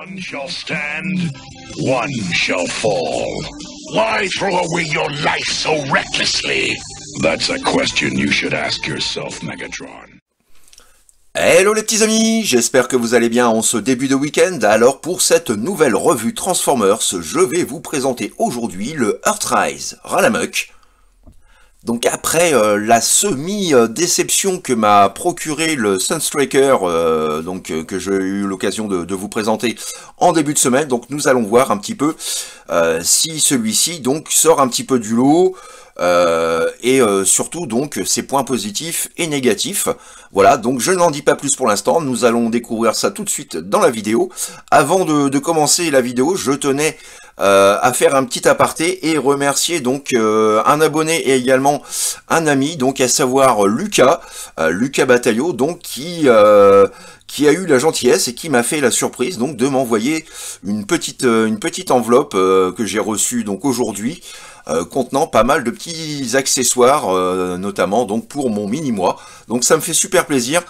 One shall stand, one shall fall. Why throw away your life so recklessly? That's a question you should ask yourself, Megatron. Hello les petits amis, j'espère que vous allez bien en ce début de week-end. Alors pour cette nouvelle revue Transformers, je vais vous présenter aujourd'hui le Earthrise, Ralamuk. Donc après euh, la semi-déception que m'a procuré le Sunstriker, euh, donc euh, que j'ai eu l'occasion de, vous présenter en début de semaine, donc nous allons voir un petit peu si celui-ci donc sort un petit peu du lot. et surtout donc ses points positifs et négatifs. Voilà, donc je n'en dis pas plus pour l'instant, nous allons découvrir ça tout de suite dans la vidéo. Avant de, de commencer la vidéo, je tenais euh, à faire un petit aparté et remercier donc euh, un abonné et également un ami, donc à savoir Lucas, euh, Lucas Bataillot, donc qui qui a eu la gentillesse et qui m'a fait la surprise donc de m'envoyer une petite une petite enveloppe que j'ai reçue donc aujourd'hui. contenant pas mal de petits accessoires, notamment donc pour mon mini moi. Donc ça me fait super plaisir.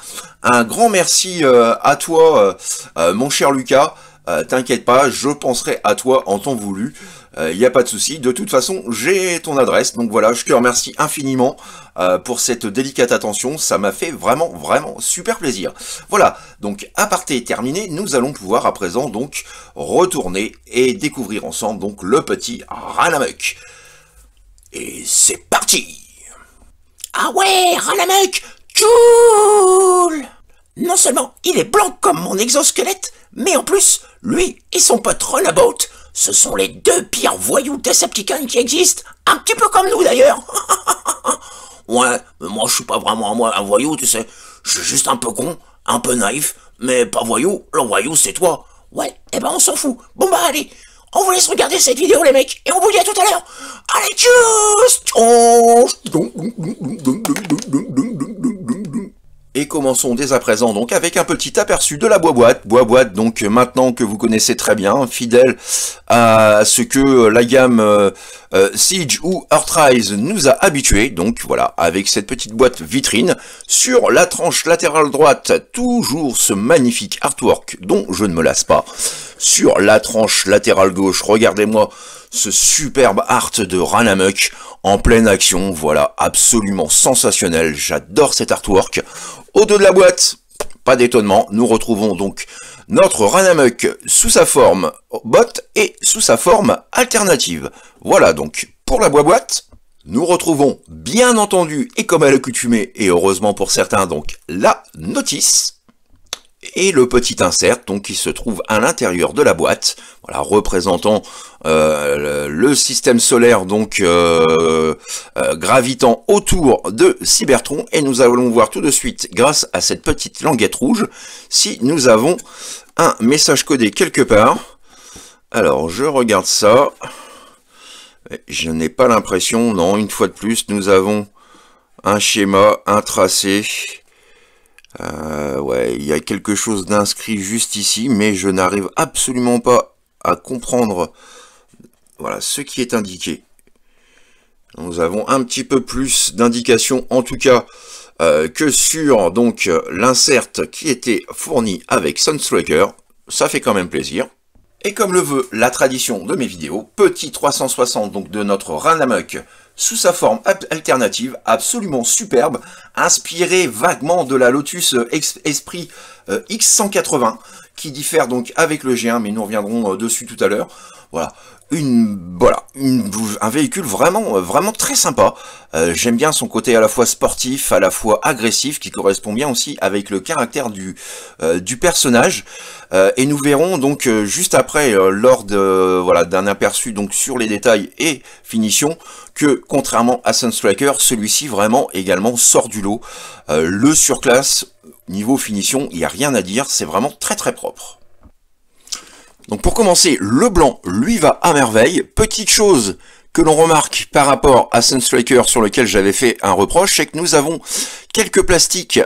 Un grand merci à toi, mon cher Lucas. Euh, t'inquiète pas, je penserai à toi en temps voulu, il euh, n'y a pas de souci. De toute façon, j'ai ton adresse, donc voilà, je te remercie infiniment euh, pour cette délicate attention, ça m'a fait vraiment, vraiment super plaisir. Voilà, donc aparté terminé, nous allons pouvoir à présent donc retourner et découvrir ensemble donc le petit Ranamuk. Et c'est parti Ah ouais, Ranamuk Tchou seulement il est blanc comme mon exosquelette, mais en plus, lui et son pote Runabout, ce sont les deux pires voyous Decepticons qui existent, un petit peu comme nous d'ailleurs. ouais, mais moi je suis pas vraiment moi un voyou, tu sais. Je suis juste un peu con, un peu naïf, mais pas voyou, le voyou c'est toi. Ouais, et eh ben on s'en fout. Bon bah allez, on vous laisse regarder cette vidéo les mecs, et on vous dit à tout à l'heure. Allez, tchuss et commençons dès à présent donc avec un petit aperçu de la boîte. Boîte donc maintenant que vous connaissez très bien, fidèle à ce que la gamme euh, euh, Siege ou Earthrise nous a habitué. Donc voilà, avec cette petite boîte vitrine. Sur la tranche latérale droite, toujours ce magnifique artwork dont je ne me lasse pas. Sur la tranche latérale gauche, regardez-moi ce superbe art de Ranamuk en pleine action. Voilà, absolument sensationnel. J'adore cet artwork. Au dos de la boîte, pas d'étonnement, nous retrouvons donc notre Ranamuk sous sa forme bot et sous sa forme alternative. Voilà donc pour la boîte. Nous retrouvons bien entendu et comme à l'accoutumée et heureusement pour certains donc la notice et le petit insert donc qui se trouve à l'intérieur de la boîte, voilà, représentant euh, le système solaire donc euh, euh, gravitant autour de Cybertron et nous allons voir tout de suite grâce à cette petite languette rouge si nous avons un message codé quelque part. Alors je regarde ça, je n'ai pas l'impression, non, une fois de plus nous avons un schéma, un tracé, euh, ouais, il y a quelque chose d'inscrit juste ici, mais je n'arrive absolument pas à comprendre voilà, ce qui est indiqué. Nous avons un petit peu plus d'indications, en tout cas, euh, que sur donc l'insert qui était fourni avec Sunstriker. Ça fait quand même plaisir. Et comme le veut la tradition de mes vidéos, petit 360 donc de notre Ranamuck sous sa forme alternative, absolument superbe, inspirée vaguement de la Lotus euh, Esprit euh, X180, qui diffère donc avec le G1, mais nous reviendrons euh, dessus tout à l'heure. Voilà, voilà un véhicule vraiment euh, vraiment très sympa. Euh, j'aime bien son côté à la fois sportif, à la fois agressif, qui correspond bien aussi avec le caractère du euh, personnage. et nous verrons donc juste après, lors de voilà d'un aperçu donc sur les détails et finitions, que contrairement à Sunstriker, celui-ci vraiment également sort du lot. le surclasse niveau finition, il n'y a rien à dire, c'est vraiment très très propre. Donc pour commencer, le blanc, lui, va à merveille. Petite chose que l'on remarque par rapport à Sunstriker sur lequel j'avais fait un reproche, c'est que nous avons quelques plastiques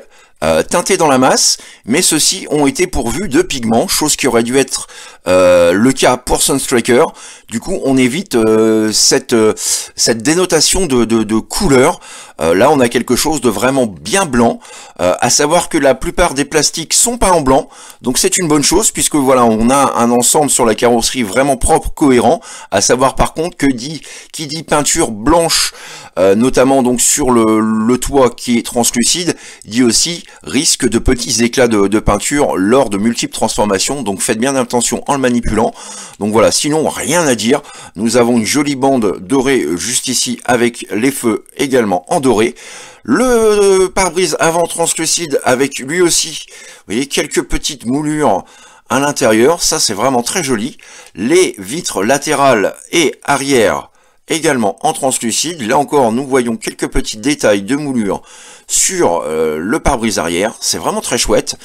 euh, teintés dans la masse, mais ceux-ci ont été pourvus de pigments, chose qui aurait dû être euh, le cas pour Sunstriker, du coup on évite euh, cette, euh, cette dénotation de, de, couleur. là on a quelque chose de vraiment bien blanc, à savoir que la plupart des plastiques sont pas en blanc, donc c'est une bonne chose puisque voilà on a un ensemble sur la carrosserie vraiment propre, cohérent, à savoir par contre que dit qui dit peinture blanche, notamment donc sur le, le toit qui est translucide, dit aussi risque de petits éclats de, de peinture lors de multiples transformations, donc faites bien attention en le manipulant. Donc voilà, sinon rien à dire. Nous avons une jolie bande dorée euh, juste ici avec les feux également en doré. Le euh, pare-brise avant translucide avec lui aussi, vous voyez, quelques petites moulures à l'intérieur. Ça, c'est vraiment très joli. Les vitres latérales et arrière également en translucide. Là encore, nous voyons quelques petits détails de moulures sur euh, le pare-brise arrière. C'est vraiment très chouette.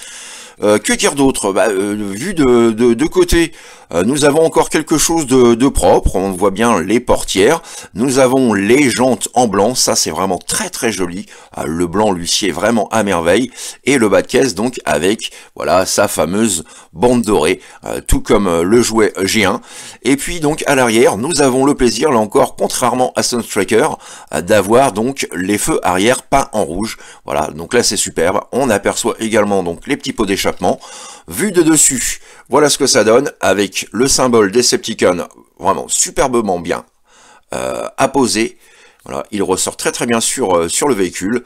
Euh, que dire d'autre bah, euh, Vu de, de, de côté, euh, nous avons encore quelque chose de, propre, on voit bien les portières, nous avons les jantes en blanc, ça c'est vraiment très très joli, euh, le blanc est vraiment à merveille, et le bas de caisse donc avec voilà sa fameuse bande dorée, euh, tout comme le jouet G1, et puis donc à l'arrière nous avons le plaisir là encore contrairement à Sunstriker d'avoir donc les feux arrière peints en rouge, voilà donc là c'est superbe, on aperçoit également donc les petits pots d'échappement, vu de dessus voilà ce que ça donne avec le symbole Decepticon vraiment superbement bien euh, apposé. Voilà, il ressort très très bien sur, euh, sur le véhicule,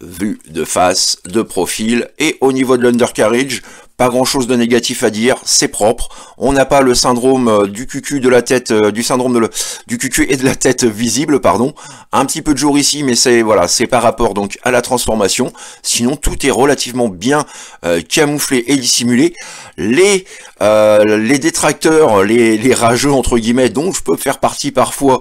vu de face, de profil, et au niveau de l'undercarriage, pas grand chose de négatif à dire, c'est propre. On n'a pas le syndrome euh, du cucu de la tête, euh, du syndrome de du cucu et de la tête visible, pardon. Un petit peu de jour ici, mais c'est voilà, c'est par rapport donc à la transformation. Sinon, tout est relativement bien euh, camouflé et dissimulé. Les les détracteurs, les, les, rageux entre guillemets, dont je peux faire partie parfois,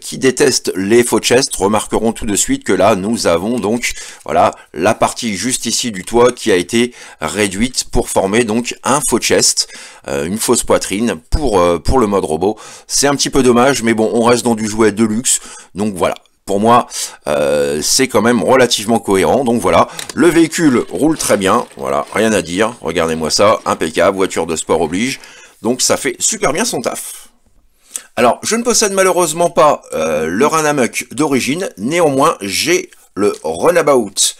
qui détestent les faux chests, remarqueront tout de suite que là, nous avons donc voilà la partie juste ici du toit qui a été réduite pour former donc un faux chest, euh, une fausse poitrine pour, euh, pour le mode robot. C'est un petit peu dommage, mais bon, on reste dans du jouet de luxe, donc voilà. Pour moi, euh, c'est quand même relativement cohérent. Donc voilà, le véhicule roule très bien. Voilà, rien à dire. Regardez-moi ça, impeccable, voiture de sport oblige. Donc ça fait super bien son taf. Alors, je ne possède malheureusement pas euh, le Amuck d'origine, néanmoins, j'ai le Runabout.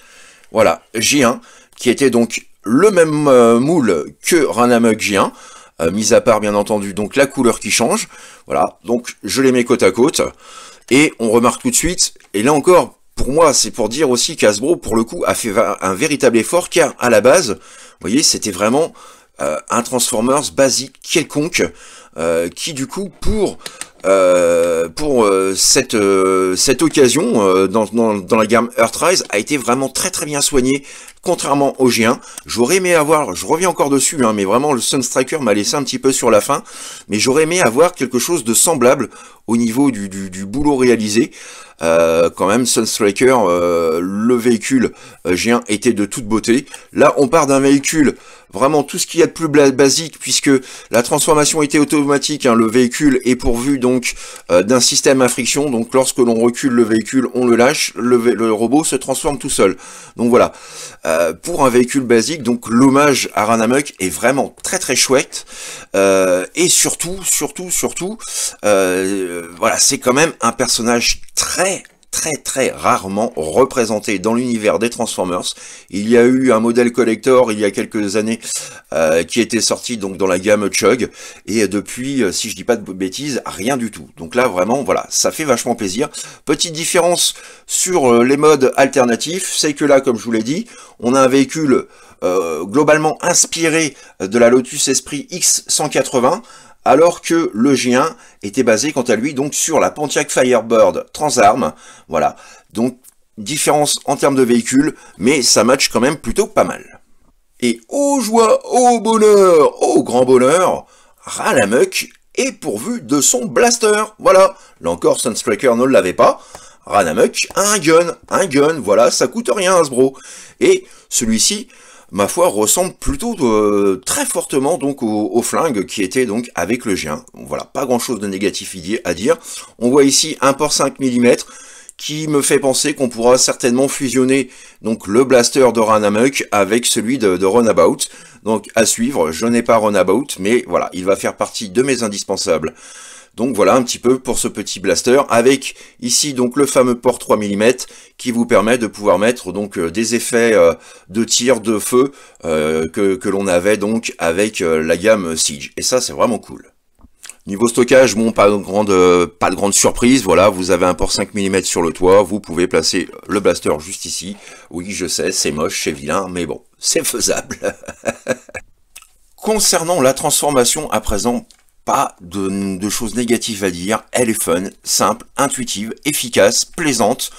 Voilà, j'ai 1 qui était donc le même euh, moule que j euh, mis à part bien entendu donc la couleur qui change. Voilà, donc je les mets côte à côte. Et on remarque tout de suite, et là encore, pour moi, c'est pour dire aussi qu'Asbro, pour le coup, a fait un véritable effort, car à la base, vous voyez, c'était vraiment euh, un Transformers basique quelconque, euh, qui du coup, pour euh, pour euh, cette, euh, cette occasion dans, la gamme Earthrise a été vraiment très très bien soigné, contrairement au G1. J'aurais aimé avoir, je reviens encore dessus, hein, mais vraiment le Sunstriker m'a laissé un petit peu sur la fin, mais j'aurais aimé avoir quelque chose de semblable au niveau du, boulot réalisé. quand même, Sunstriker, le véhicule G1 était de toute beauté. Là, on part d'un véhicule vraiment tout ce qu'il y a de plus basique puisque la transformation était automatique, hein, le véhicule est pourvu donc euh, d'un système à friction, donc lorsque l'on recule le véhicule, on le lâche, le, robot se transforme tout seul. Donc voilà, euh, pour un véhicule basique, donc l'hommage à Ranamuk est vraiment très très chouette, euh, et surtout, surtout, surtout, voilà, c'est quand même un personnage très très très rarement représenté dans l'univers des Transformers. Il y a eu un modèle collector il y a quelques années euh, qui était sorti donc dans la gamme Chug et depuis, euh, si je dis pas de bêtises, rien du tout. Donc là vraiment voilà, ça fait vachement plaisir. Petite différence sur euh, les modes alternatifs, c'est que là comme je vous l'ai dit, on a un véhicule globalement inspiré de la Lotus Esprit X180 alors que le G1 était basé quant à lui donc sur la Pontiac Firebird Transarm. Voilà, donc différence en termes de véhicule, mais ça match quand même plutôt pas mal. Et oh joie, au oh bonheur, au oh grand bonheur, Ranamuk est pourvu de son blaster. Voilà, là encore Sunstriker ne l'avait pas. Ranamuk a un gun, un gun, voilà, ça coûte rien à ce bro. Et celui-ci, ma foi, ressemble plutôt euh, très fortement donc au, au, flingue qui était donc avec le gien. Voilà, pas grand chose de négatif à dire. On voit ici un port 5 mm qui me fait penser qu'on pourra certainement fusionner donc le blaster de Ranamuk avec celui de, de Runabout. Donc à suivre, je n'ai pas Runabout, mais voilà, il va faire partie de mes indispensables donc voilà un petit peu pour ce petit blaster avec ici donc le fameux port 3 mm qui vous permet de pouvoir mettre donc euh, des effets euh, de tir, de feu euh, que, l'on avait donc avec la gamme Siege. Et ça c'est vraiment cool. Niveau stockage, bon, pas de grande, pas de grande surprise. Voilà, vous avez un port 5 mm sur le toit. Vous pouvez placer le blaster juste ici. Oui, je sais, c'est moche, c'est vilain, mais bon, c'est faisable. Concernant la transformation à présent pas de, choses négatives à dire, elle est fun, simple, intuitive, efficace, plaisante.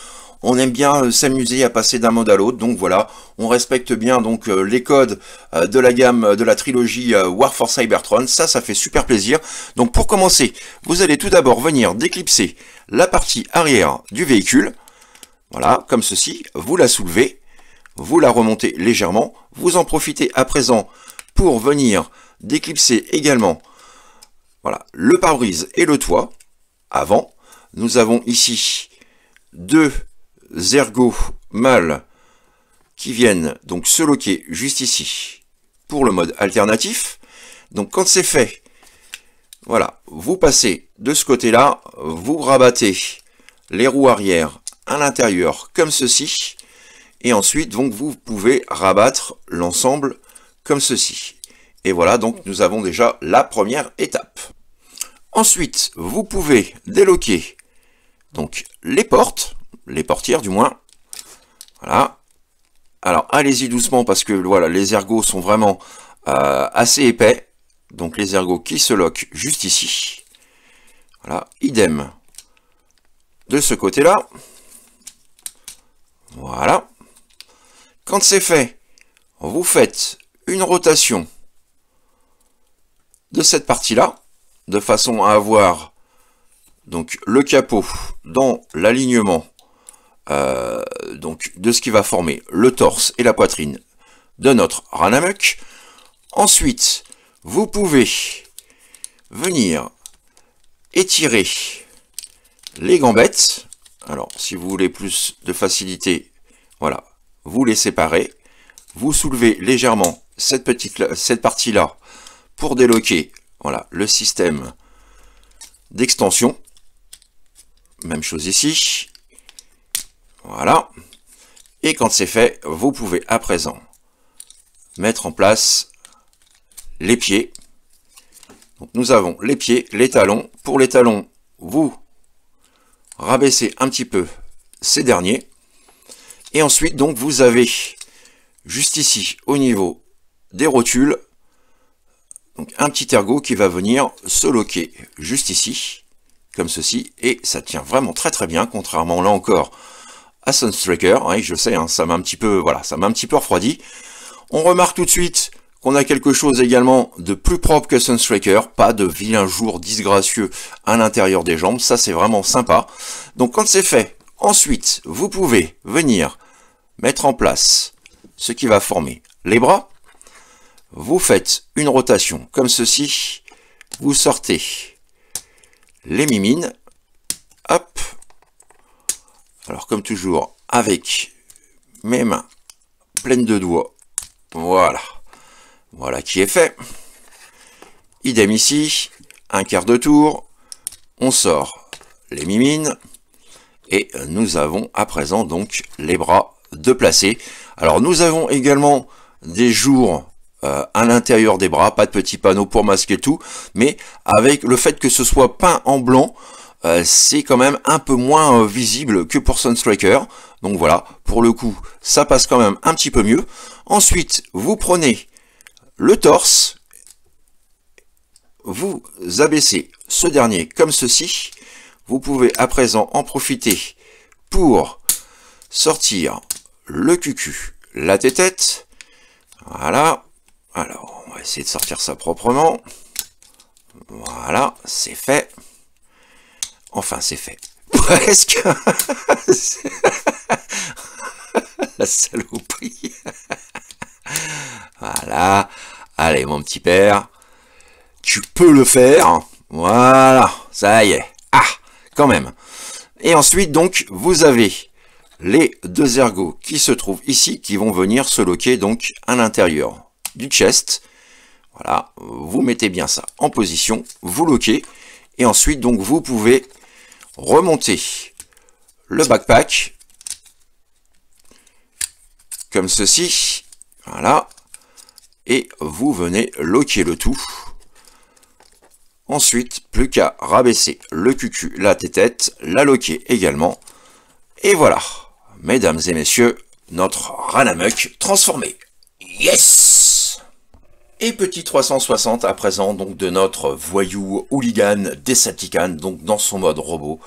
On aime bien euh, s'amuser à passer d'un mode à l'autre, donc voilà, on respecte bien donc euh, les codes euh, de la gamme de la trilogie War for Cybertron, ça ça fait super plaisir. Donc pour commencer, vous allez tout d'abord venir déclipser la partie arrière du véhicule, voilà, comme ceci, vous la soulevez, vous la remontez légèrement, vous en profitez à présent pour venir déclipser également voilà, le pare-brise et le toit. Avant, nous avons ici deux ergots mâles qui viennent donc se loquer juste ici pour le mode alternatif. Donc quand c'est fait, voilà, vous passez de ce côté-là, vous rabattez les roues arrière à l'intérieur comme ceci, et ensuite donc vous pouvez rabattre l'ensemble comme ceci. Et voilà, donc nous avons déjà la première étape. Ensuite, vous pouvez déloquer donc les portes, les portières du moins. Voilà. Alors allez-y doucement parce que voilà, les ergots sont vraiment euh, assez épais. Donc les ergots qui se loquent juste ici. Voilà, idem de ce côté-là. Voilà. Quand c'est fait, vous faites une rotation de cette partie-là, de façon à avoir donc le capot dans l'alignement euh, donc de ce qui va former le torse et la poitrine de notre Ranamuk. Ensuite, vous pouvez venir étirer les gambettes. Alors, si vous voulez plus de facilité, voilà, vous les séparez. Vous soulevez légèrement cette, petite, cette partie-là pour déloquer voilà, le système d'extension. Même chose ici. Voilà. Et quand c'est fait, vous pouvez à présent mettre en place les pieds. Donc nous avons les pieds, les talons. Pour les talons, vous rabaissez un petit peu ces derniers. Et ensuite, donc, vous avez juste ici, au niveau des rotules, donc un petit ergot qui va venir se loquer juste ici, comme ceci, et ça tient vraiment très très bien, contrairement là encore à Sunstreaker, Oui, hein, je sais, hein, ça m'a un petit peu, voilà, ça m'a un petit peu refroidi. On remarque tout de suite qu'on a quelque chose également de plus propre que Sunstreaker, pas de vilain jour disgracieux à l'intérieur des jambes, ça c'est vraiment sympa. Donc quand c'est fait, ensuite, vous pouvez venir mettre en place ce qui va former les bras, vous faites une rotation comme ceci. Vous sortez les mimines. Hop. Alors comme toujours, avec mes mains pleines de doigts. Voilà. Voilà qui est fait. Idem ici. Un quart de tour. On sort les mimines. Et nous avons à présent donc les bras de placer. Alors nous avons également des jours euh, à l'intérieur des bras, pas de petits panneaux pour masquer tout, mais avec le fait que ce soit peint en blanc, euh, c'est quand même un peu moins euh, visible que pour Sunstriker. Donc voilà, pour le coup, ça passe quand même un petit peu mieux. Ensuite, vous prenez le torse, vous abaissez ce dernier comme ceci. Vous pouvez à présent en profiter pour sortir le cucu, la tête-tête. Voilà, alors, on va essayer de sortir ça proprement. Voilà, c'est fait. Enfin, c'est fait. Presque La saloperie Voilà. Allez, mon petit père. Tu peux le faire. Voilà, ça y est. Ah, quand même. Et ensuite, donc, vous avez les deux ergots qui se trouvent ici, qui vont venir se loquer donc à l'intérieur du chest. Voilà, vous mettez bien ça en position, vous loquez, et ensuite donc vous pouvez remonter le backpack, comme ceci, voilà, et vous venez loquer le tout. Ensuite, plus qu'à rabaisser le cucu, la tête, la loquer également, et voilà, mesdames et messieurs, notre Ranamuck transformé. Yes et petit 360 à présent donc de notre voyou hooligan Desatican, donc dans son mode robot.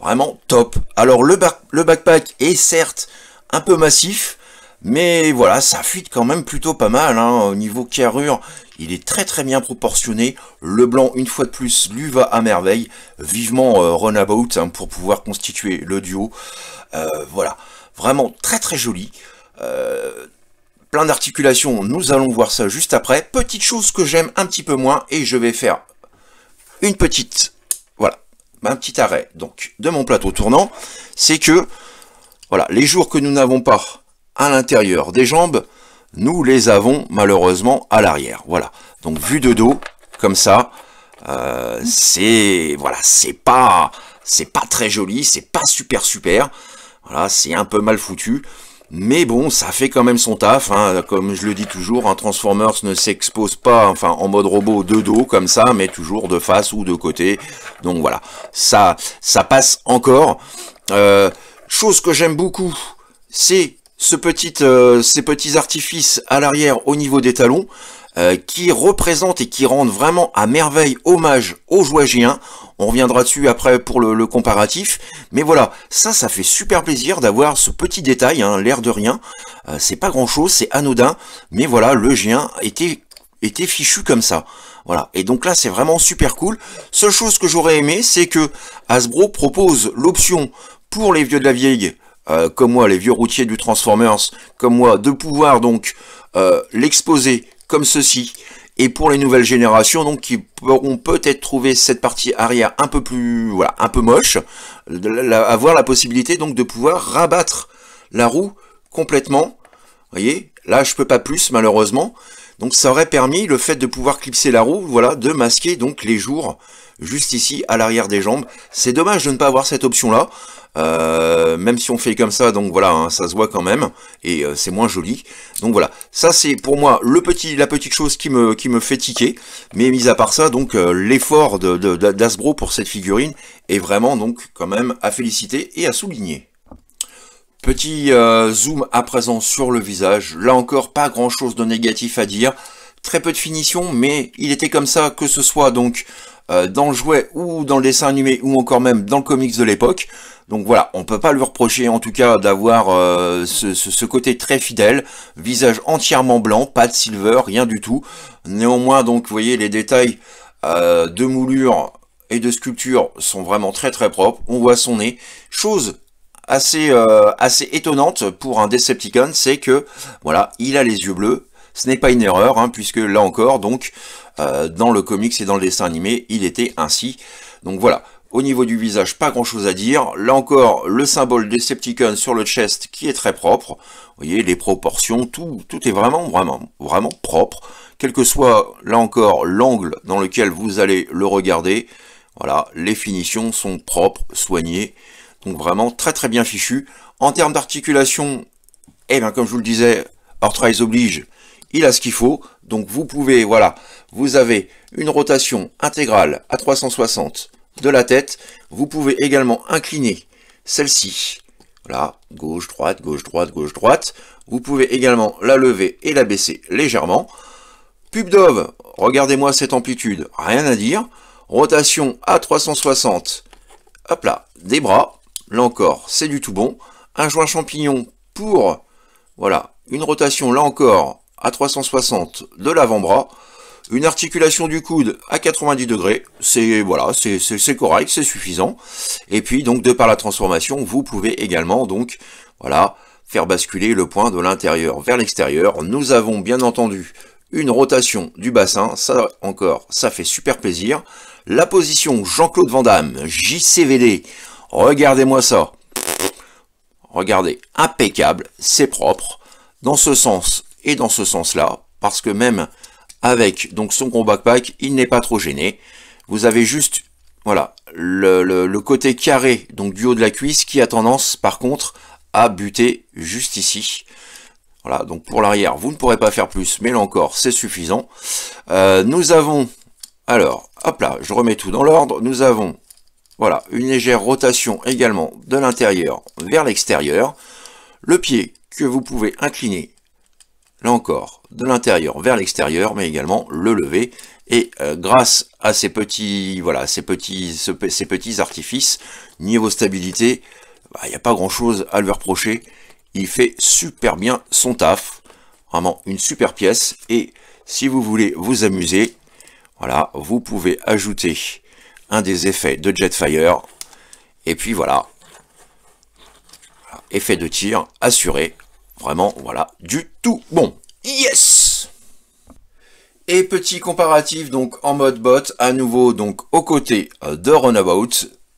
Vraiment top. Alors le, le backpack est certes un peu massif, mais voilà, ça fuite quand même plutôt pas mal. Hein. Au niveau carrure, il est très très bien proportionné. Le blanc, une fois de plus, lui va à merveille. Vivement euh, Runabout hein, pour pouvoir constituer le duo. Euh, voilà, vraiment très très joli. Euh, plein d'articulations, nous allons voir ça juste après. Petite chose que j'aime un petit peu moins et je vais faire une petite, voilà, un petit arrêt donc de mon plateau tournant, c'est que, voilà, les jours que nous n'avons pas à l'intérieur des jambes, nous les avons malheureusement à l'arrière, voilà. Donc vu de dos, comme ça, euh, c'est, voilà, c'est pas, c'est pas très joli, c'est pas super super, voilà, c'est un peu mal foutu. Mais bon, ça fait quand même son taf, hein. comme je le dis toujours, un Transformers ne s'expose pas enfin, en mode robot de dos comme ça, mais toujours de face ou de côté. Donc voilà, ça, ça passe encore. Euh, chose que j'aime beaucoup, c'est ce petit, euh, ces petits artifices à l'arrière au niveau des talons. Euh, qui représente et qui rendent vraiment à merveille hommage aux géants. On reviendra dessus après pour le, comparatif. Mais voilà, ça, ça fait super plaisir d'avoir ce petit détail, hein, l'air de rien. Euh, c'est pas grand-chose, c'est anodin. Mais voilà, le géant était, était fichu comme ça. Voilà. Et donc là, c'est vraiment super cool. Seule chose que j'aurais aimé, c'est que Hasbro propose l'option pour les vieux de la vieille, euh, comme moi, les vieux routiers du Transformers, comme moi, de pouvoir donc l'exposer comme ceci. Et pour les nouvelles générations, donc qui pourront peut-être trouver cette partie arrière un peu plus, voilà, un peu moche, avoir la possibilité donc de pouvoir rabattre la roue complètement. Voyez, là je peux pas plus malheureusement. Donc ça aurait permis le fait de pouvoir clipser la roue, voilà, de masquer donc les jours juste ici, à l'arrière des jambes. C'est dommage de ne pas avoir cette option-là. Euh, même si on fait comme ça, donc voilà, hein, ça se voit quand même, et euh, c'est moins joli. Donc voilà, ça c'est pour moi le petit, la petite chose qui me, qui me fait tiquer. Mais mis à part ça, donc euh, l'effort d'Asbro de, d'asbro pour cette figurine est vraiment donc quand même à féliciter et à souligner. Petit zoom à présent sur le visage, là encore pas grand chose de négatif à dire, très peu de finition, mais il était comme ça que ce soit donc euh, dans le jouet ou dans le dessin animé ou encore même dans le comics de l'époque. Donc voilà, on peut pas lui reprocher en tout cas d'avoir euh, ce, côté très fidèle, visage entièrement blanc, pas de silver, rien du tout. Néanmoins donc, vous voyez, les détails euh, de moulure et de sculpture sont vraiment très très propres. On voit son nez, chose assez assez étonnante pour un Decepticon, c'est que voilà, il a les yeux bleus. Ce n'est pas une erreur, hein, puisque là encore, donc, euh, dans le comics et dans le dessin animé, il était ainsi. Donc voilà, au niveau du visage, pas grand chose à dire. Là encore, le symbole Decepticon sur le chest qui est très propre. Vous voyez, les proportions, tout, tout est vraiment, vraiment, vraiment propre. Quel que soit, là encore, l'angle dans lequel vous allez le regarder. Voilà, les finitions sont propres, soignées. Donc vraiment très très bien fichu. En termes d'articulation, eh bien comme je vous le disais, Orthrise oblige, il a ce qu'il faut. Donc vous pouvez, voilà, vous avez une rotation intégrale à 360 de la tête. Vous pouvez également incliner celle-ci. Voilà, gauche, droite, gauche, droite, gauche, droite. Vous pouvez également la lever et la baisser légèrement. Pub regardez-moi cette amplitude, rien à dire. Rotation à 360, hop là, des bras. Là encore, c'est du tout bon. Un joint champignon pour, voilà, une rotation là encore à 360 de l'avant-bras une articulation du coude à 90 degrés, c'est voilà, c'est correct, c'est suffisant. Et puis donc de par la transformation, vous pouvez également donc voilà faire basculer le point de l'intérieur vers l'extérieur. Nous avons bien entendu une rotation du bassin, ça encore, ça fait super plaisir. La position Jean-Claude Van Damme, JCVD, regardez-moi ça. Regardez, impeccable, c'est propre, dans ce sens et dans ce sens-là, parce que même avec donc son gros backpack, il n'est pas trop gêné. Vous avez juste voilà le, côté carré donc du haut de la cuisse qui a tendance par contre à buter juste ici. Voilà, donc pour l'arrière, vous ne pourrez pas faire plus, mais là encore, c'est suffisant. Euh, nous avons, alors, hop là, je remets tout dans l'ordre. Nous avons, voilà, une légère rotation également de l'intérieur vers l'extérieur. Le pied que vous pouvez incliner là encore, de l'intérieur vers l'extérieur, mais également le lever. Et euh, grâce à ces petits, voilà, ces petits, ces petits artifices, niveau stabilité, bah, il n'y a pas grand chose à lui reprocher. Il fait super bien son taf. Vraiment une super pièce. Et si vous voulez vous amuser, voilà, vous pouvez ajouter un des effets de Jetfire. Et puis voilà effet de tir assuré Vraiment, voilà, du tout bon. Yes Et petit comparatif, donc en mode bot, à nouveau, donc aux côtés euh, de Runabout.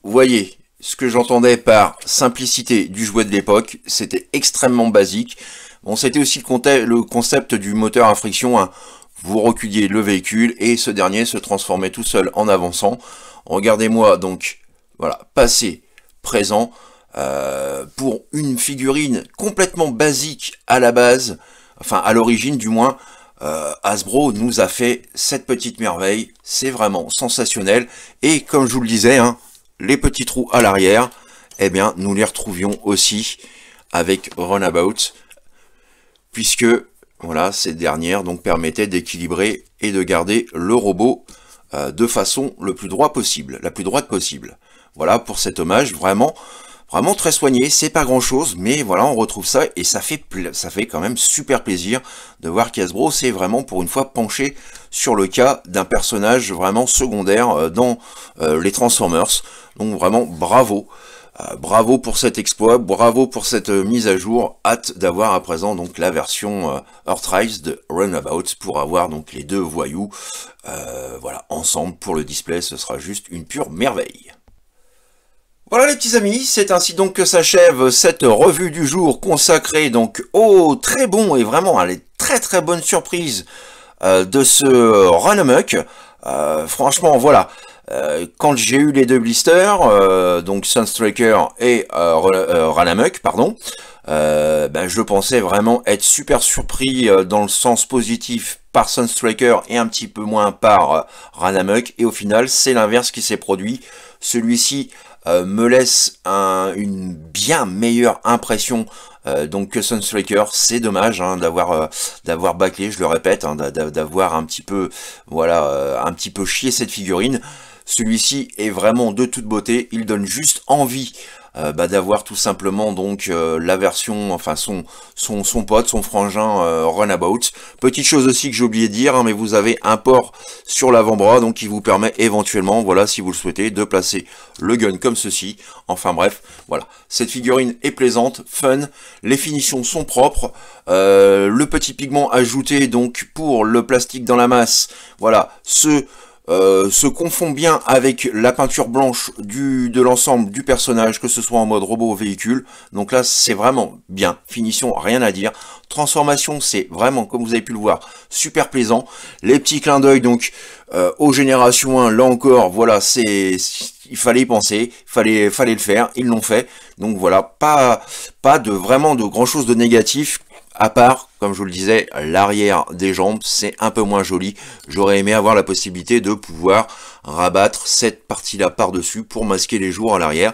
Voyez, ce que j'entendais par simplicité du jouet de l'époque, c'était extrêmement basique. Bon, c'était aussi le concept du moteur à friction, hein. vous reculiez le véhicule et ce dernier se transformait tout seul en avançant. Regardez-moi donc, voilà, passé, présent, euh, pour une figurine complètement basique à la base, enfin à l'origine du moins, euh, Hasbro nous a fait cette petite merveille, c'est vraiment sensationnel, et comme je vous le disais, hein, les petits trous à l'arrière, eh bien nous les retrouvions aussi avec Runabout, puisque voilà, ces dernières donc permettaient d'équilibrer et de garder le robot euh, de façon le plus droit possible, la plus droite possible. Voilà pour cet hommage, vraiment, Vraiment très soigné, c'est pas grand chose, mais voilà, on retrouve ça et ça fait, ça fait quand même super plaisir de voir qu'Asbro s'est vraiment pour une fois penché sur le cas d'un personnage vraiment secondaire euh, dans euh, les Transformers. Donc vraiment bravo. Euh, bravo pour cet exploit, bravo pour cette mise à jour, hâte d'avoir à présent donc la version Earthrise de Runabout pour avoir donc les deux voyous voilà ensemble pour le display, ce sera juste une pure merveille. Voilà les petits amis, c'est ainsi donc que s'achève cette revue du jour consacrée donc au très bon et vraiment à les très très bonnes surprises euh, de ce Ranamuk. Euh, franchement voilà, euh, quand j'ai eu les deux blisters, donc Sunstriker et Run pardon, ben, je pensais vraiment être super surpris dans le sens positif par Sunstriker et un petit peu moins par Ranamuk et au final c'est l'inverse qui s'est produit. Celui-ci euh, me laisse une bien meilleure impression euh, donc que Sunstriker, c'est dommage hein, d'avoir euh, d'avoir bâclé, je le répète, hein, d'avoir un petit peu voilà un petit peu chié cette figurine. Celui-ci est vraiment de toute beauté, il donne juste envie euh, bah, d'avoir tout simplement donc euh, la version, enfin son, son, son pote, son frangin euh, Runabout. Petite chose aussi que j'ai oublié de dire, hein, mais vous avez un port sur l'avant-bras, donc qui vous permet éventuellement, voilà, si vous le souhaitez, de placer le gun comme ceci. Enfin bref, voilà. Cette figurine est plaisante, fun, les finitions sont propres, le petit pigment ajouté donc pour le plastique dans la masse, voilà, ce euh, se confond bien avec la peinture blanche du, de l'ensemble du personnage, que ce soit en mode robot ou véhicule. Donc là, c'est vraiment bien. Finition, rien à dire. Transformation, c'est vraiment, comme vous avez pu le voir, super plaisant. Les petits clins d'œil, donc, euh, aux générations 1, là encore, voilà, c'est il fallait y penser, fallait, fallait le faire, ils l'ont fait. Donc voilà, pas, pas de vraiment de grand chose de négatif à part, comme je vous le disais, l'arrière des jambes, c'est un peu moins joli. J'aurais aimé avoir la possibilité de pouvoir rabattre cette partie-là par-dessus pour masquer les jours à l'arrière.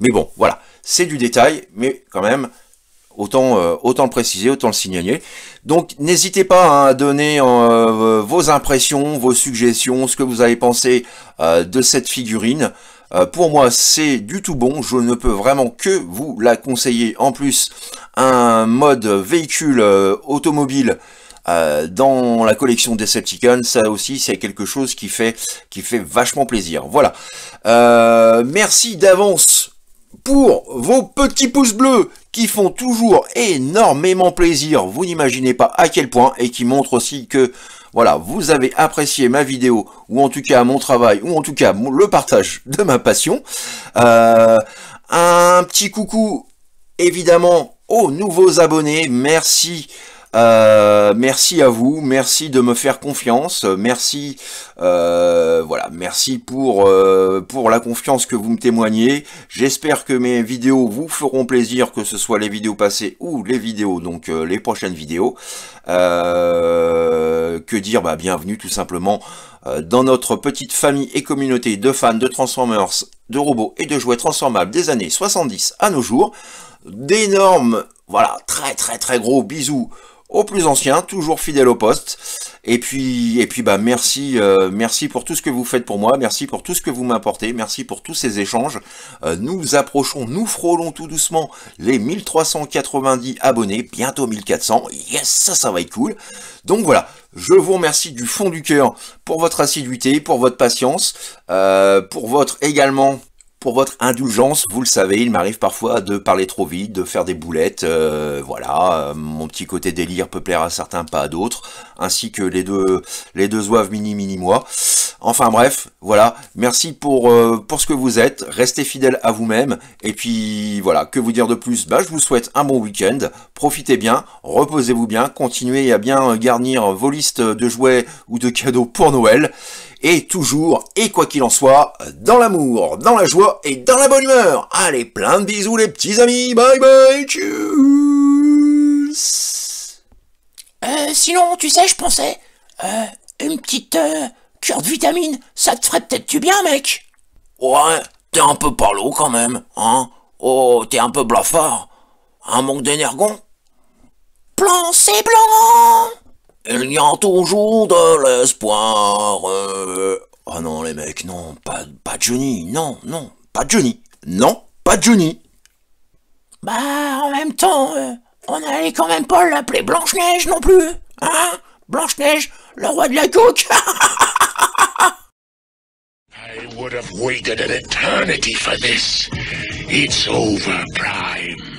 Mais bon, voilà, c'est du détail, mais quand même, autant, euh, autant le préciser, autant le signaler. Donc n'hésitez pas hein, à donner euh, vos impressions, vos suggestions, ce que vous avez pensé euh, de cette figurine. Euh, pour moi, c'est du tout bon. Je ne peux vraiment que vous la conseiller. En plus, un mode véhicule euh, automobile euh, dans la collection Decepticon, ça aussi c'est quelque chose qui fait, qui fait vachement plaisir. Voilà. merci d'avance pour vos petits pouces bleus qui font toujours énormément plaisir, vous n'imaginez pas à quel point, et qui montrent aussi que voilà, vous avez apprécié ma vidéo, ou en tout cas mon travail, ou en tout cas le partage de ma passion. Euh, un petit coucou, évidemment, aux nouveaux abonnés, merci euh, merci à vous, merci de me faire confiance, merci, euh, voilà, merci pour euh, pour la confiance que vous me témoignez. J'espère que mes vidéos vous feront plaisir, que ce soit les vidéos passées ou les vidéos, donc les prochaines vidéos. que dire, bah bienvenue tout simplement dans notre petite famille et communauté de fans de Transformers, de robots et de jouets transformables des années 70 à nos jours. D'énormes, voilà, très très très gros bisous au plus ancien, toujours fidèle au poste. Et puis, et puis bah merci, euh, merci pour tout ce que vous faites pour moi, merci pour tout ce que vous m'apportez, merci pour tous ces échanges. Euh, nous approchons, nous frôlons tout doucement les 1390 abonnés, bientôt 1400. Yes, ça, ça va être cool. Donc voilà, je vous remercie du fond du cœur pour votre assiduité, pour votre patience, euh, pour votre également pour votre indulgence. Vous le savez, il m'arrive parfois de parler trop vite, de faire des boulettes. Euh, voilà, euh, mon petit côté délire peut plaire à certains, pas à d'autres. Ainsi que les deux, les deux oives mini mini moi. Enfin bref, voilà. Merci pour euh, pour ce que vous êtes. Restez fidèles à vous-même. Et puis voilà, que vous dire de plus Bah, je vous souhaite un bon week-end. Profitez bien, reposez-vous bien, continuez à bien garnir vos listes de jouets ou de cadeaux pour Noël et toujours, et quoi qu'il en soit, dans l'amour, dans la joie et dans la bonne humeur. Allez, plein de bisous les petits amis, bye bye, tchuss euh, sinon, tu sais, je pensais, euh, une petite euh, cure de vitamine, ça te ferait peut-être du bien, mec Ouais, t'es un peu parlo quand même, hein Oh, t'es un peu blafard. Un manque d'énergon Plan, c'est blanc il y a toujours de l'espoir. Oh non, les mecs, non, pas, pas Johnny, non, non, pas Johnny, non, pas Johnny. Bah, en même temps, euh, on allait quand même pas l'appeler Blanche-Neige non plus, hein Blanche-Neige, le roi de la coque I would have waited an eternity for this. It's over, Prime.